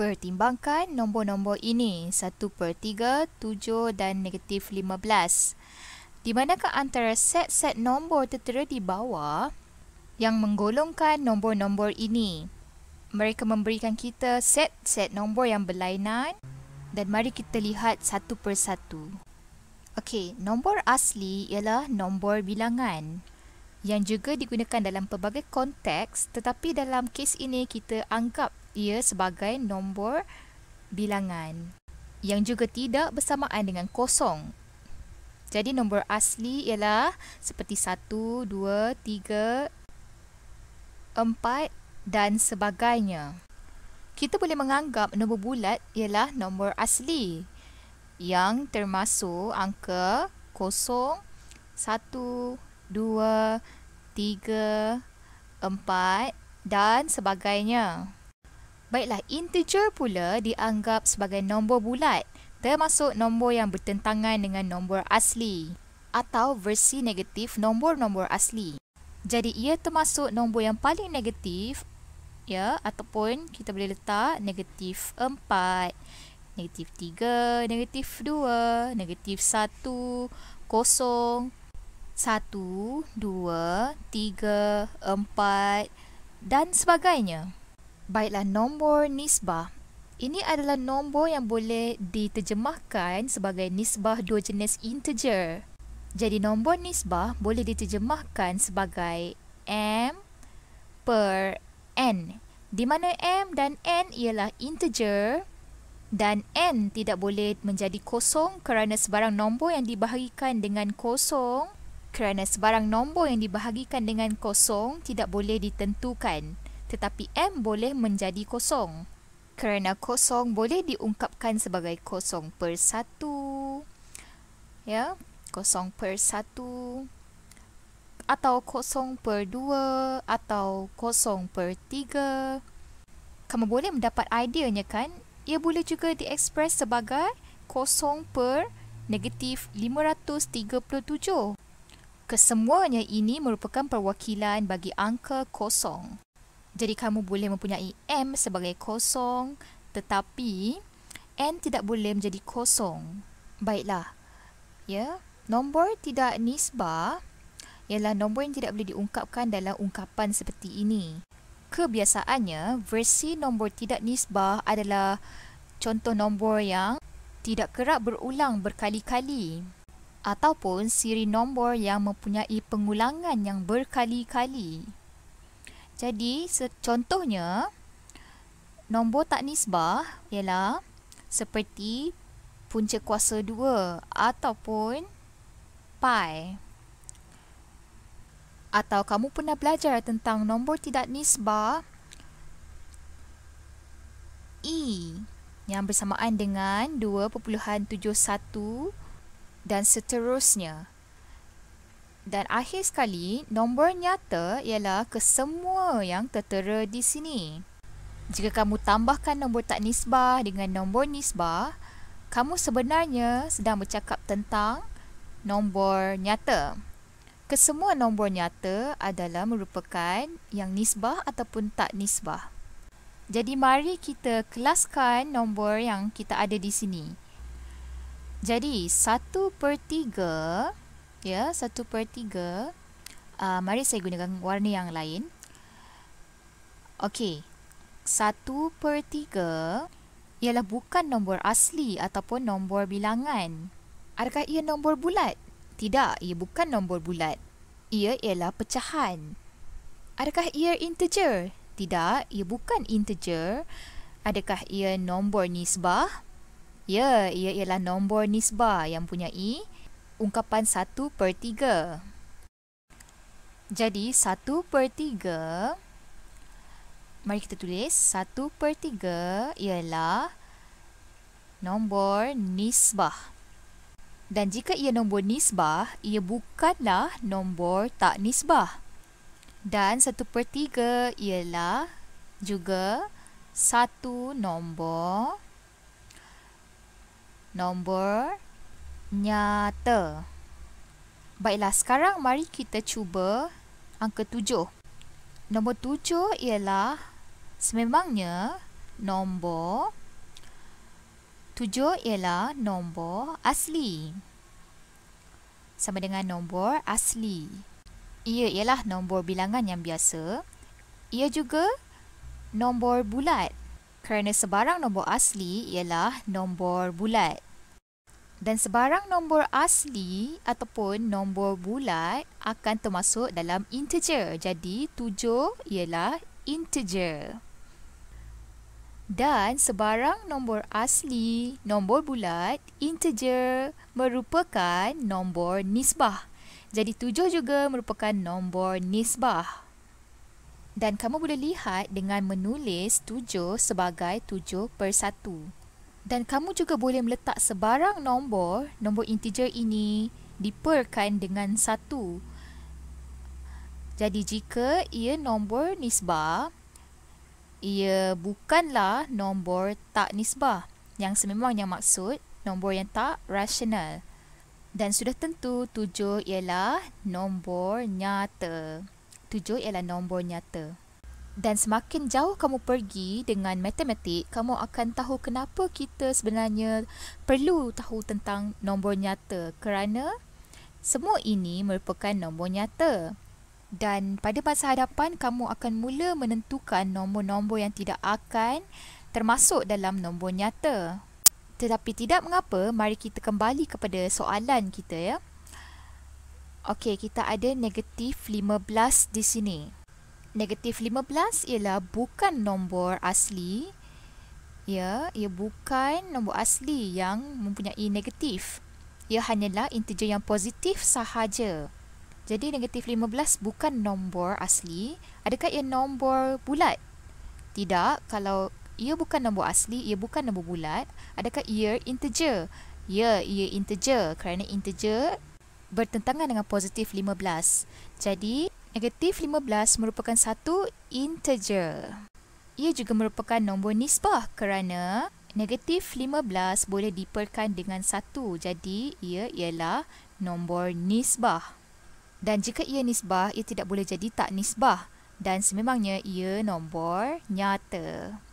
pertimbangkan nombor-nombor ini 1 per 3, 7 dan negatif 15 Di manakah antara set-set nombor tertera di bawah yang menggolongkan nombor-nombor ini Mereka memberikan kita set-set nombor yang berlainan dan mari kita lihat satu per satu Okey, nombor asli ialah nombor bilangan yang juga digunakan dalam pelbagai konteks tetapi dalam kes ini kita anggap ia sebagai nombor bilangan yang juga tidak bersamaan dengan kosong. Jadi nombor asli ialah seperti 1, 2, 3, 4 dan sebagainya. Kita boleh menganggap nombor bulat ialah nombor asli yang termasuk angka 0, 1, 2, 3, 4 dan sebagainya. Baiklah, integer pula dianggap sebagai nombor bulat, termasuk nombor yang bertentangan dengan nombor asli atau versi negatif nombor-nombor asli. Jadi ia termasuk nombor yang paling negatif ya ataupun kita boleh letak negatif 4, negatif 3, negatif 2, negatif 1, kosong, 1, 2, 3, 4 dan sebagainya. Baiklah, nombor nisbah. Ini adalah nombor yang boleh diterjemahkan sebagai nisbah dua jenis integer. Jadi nombor nisbah boleh diterjemahkan sebagai m per n. Di mana m dan n ialah integer dan n tidak boleh menjadi kosong kerana sebarang nombor yang dibahagikan dengan kosong kerana sebarang nombor yang dibahagikan dengan kosong tidak boleh ditentukan tetapi M boleh menjadi kosong. Kerana kosong boleh diungkapkan sebagai kosong per satu. Ya, kosong per satu. Atau kosong per dua. Atau kosong per tiga. Kamu boleh mendapat ideanya kan? Ia boleh juga diekspres sebagai kosong per negatif 537. Kesemuanya ini merupakan perwakilan bagi angka kosong. Jadi kamu boleh mempunyai M sebagai kosong tetapi N tidak boleh menjadi kosong. Baiklah. Ya, nombor tidak nisbah ialah nombor yang tidak boleh diungkapkan dalam ungkapan seperti ini. Kebiasaannya, versi nombor tidak nisbah adalah contoh nombor yang tidak kerap berulang berkali-kali ataupun siri nombor yang mempunyai pengulangan yang berkali-kali. Jadi contohnya nombor tak nisbah ialah seperti punca kuasa 2 ataupun pi. Atau kamu pernah belajar tentang nombor tidak nisbah e yang bersamaan dengan 2.71 dan seterusnya. Dan akhir sekali, nombor nyata ialah kesemua yang tertera di sini. Jika kamu tambahkan nombor tak nisbah dengan nombor nisbah, kamu sebenarnya sedang bercakap tentang nombor nyata. Kesemua nombor nyata adalah merupakan yang nisbah ataupun tak nisbah. Jadi mari kita kelaskan nombor yang kita ada di sini. Jadi 1 per 3 ya, satu per tiga. uh, mari saya gunakan warna yang lain ok satu per 3 ialah bukan nombor asli ataupun nombor bilangan adakah ia nombor bulat? tidak, ia bukan nombor bulat ia ialah pecahan adakah ia integer? tidak, ia bukan integer adakah ia nombor nisbah? ya, ia ialah nombor nisbah yang punya i ungkapan 1 per 3. Jadi 1 per 3, mari kita tulis 1 per 3 ialah nombor nisbah. Dan jika ia nombor nisbah, ia bukanlah nombor tak nisbah. Dan 1 per 3 ialah juga satu nombor nombor nyata. Baiklah, sekarang mari kita cuba angka tujuh. Nombor tujuh ialah sememangnya nombor tujuh ialah nombor asli. Sama dengan nombor asli. Ia ialah nombor bilangan yang biasa. Ia juga nombor bulat. Kerana sebarang nombor asli ialah nombor bulat dan sebarang nombor asli ataupun nombor bulat akan termasuk dalam integer. Jadi 7 ialah integer. Dan sebarang nombor asli, nombor bulat, integer merupakan nombor nisbah. Jadi 7 juga merupakan nombor nisbah. Dan kamu boleh lihat dengan menulis 7 sebagai 7 persatu. 1. Dan kamu juga boleh meletak sebarang nombor, nombor integer ini diperkan dengan satu. Jadi jika ia nombor nisbah, ia bukanlah nombor tak nisbah yang sememangnya maksud nombor yang tak rasional. Dan sudah tentu tujuh ialah nombor nyata. Tujuh ialah nombor nyata. Dan semakin jauh kamu pergi dengan matematik, kamu akan tahu kenapa kita sebenarnya perlu tahu tentang nombor nyata kerana semua ini merupakan nombor nyata. Dan pada masa hadapan, kamu akan mula menentukan nombor-nombor yang tidak akan termasuk dalam nombor nyata. Tetapi tidak mengapa, mari kita kembali kepada soalan kita ya. Okey, kita ada negatif 15 di sini. Negatif 15 ialah bukan nombor asli. Ya, ia bukan nombor asli yang mempunyai negatif. Ia hanyalah integer yang positif sahaja. Jadi negatif 15 bukan nombor asli. Adakah ia nombor bulat? Tidak. Kalau ia bukan nombor asli, ia bukan nombor bulat. Adakah ia integer? Ya, ia integer kerana integer bertentangan dengan positif 15. Jadi, Negatif 15 merupakan satu integer. Ia juga merupakan nombor nisbah kerana negatif 15 boleh diperkan dengan satu. Jadi, ia ialah nombor nisbah. Dan jika ia nisbah, ia tidak boleh jadi tak nisbah. Dan sememangnya ia nombor nyata.